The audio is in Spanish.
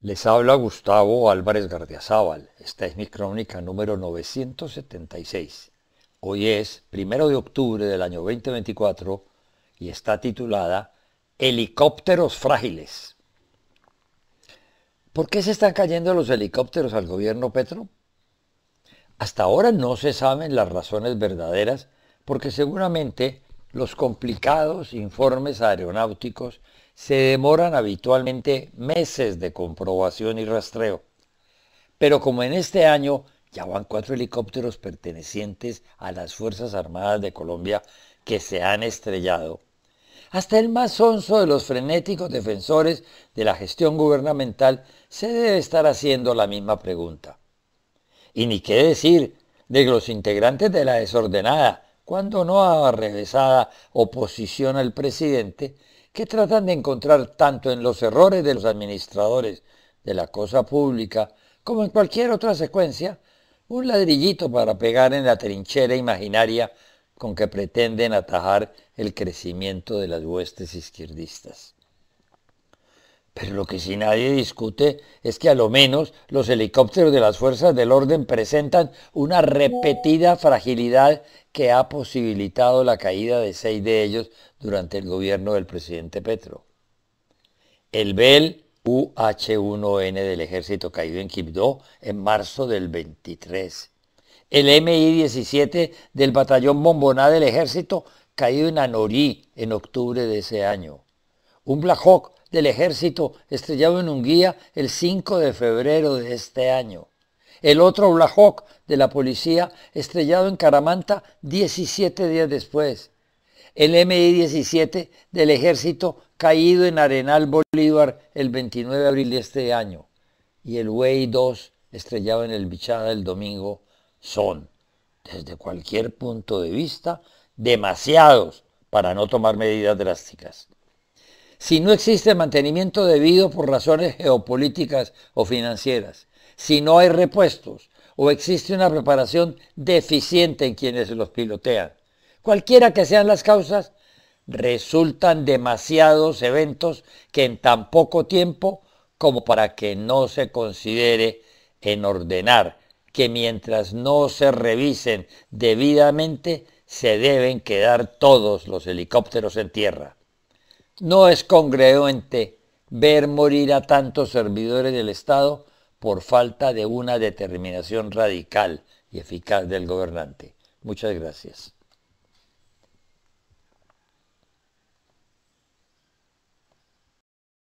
Les habla Gustavo Álvarez Zaval, Esta es mi crónica número 976. Hoy es primero de octubre del año 2024 y está titulada Helicópteros frágiles. ¿Por qué se están cayendo los helicópteros al gobierno Petro? Hasta ahora no se saben las razones verdaderas porque seguramente los complicados informes aeronáuticos se demoran habitualmente meses de comprobación y rastreo. Pero como en este año ya van cuatro helicópteros pertenecientes a las Fuerzas Armadas de Colombia que se han estrellado, hasta el más sonso de los frenéticos defensores de la gestión gubernamental se debe estar haciendo la misma pregunta. Y ni qué decir de los integrantes de la desordenada, cuando no ha arrevesada oposición al presidente, que tratan de encontrar tanto en los errores de los administradores de la cosa pública como en cualquier otra secuencia un ladrillito para pegar en la trinchera imaginaria con que pretenden atajar el crecimiento de las huestes izquierdistas. Pero lo que sí nadie discute es que a lo menos los helicópteros de las fuerzas del orden presentan una repetida fragilidad que ha posibilitado la caída de seis de ellos durante el gobierno del presidente Petro. El Bell UH-1N del ejército caído en Quibdó en marzo del 23. El MI-17 del batallón Bomboná del ejército caído en Anorí en octubre de ese año un Black del ejército estrellado en Unguía el 5 de febrero de este año. El otro Black de la policía estrellado en Caramanta 17 días después. El MI-17 del ejército caído en Arenal Bolívar el 29 de abril de este año. Y el wei 2 estrellado en el Bichada el domingo son, desde cualquier punto de vista, demasiados para no tomar medidas drásticas si no existe mantenimiento debido por razones geopolíticas o financieras, si no hay repuestos o existe una preparación deficiente en quienes los pilotean. Cualquiera que sean las causas, resultan demasiados eventos que en tan poco tiempo como para que no se considere en ordenar que mientras no se revisen debidamente, se deben quedar todos los helicópteros en tierra. No es congruente ver morir a tantos servidores del Estado por falta de una determinación radical y eficaz del gobernante. Muchas gracias.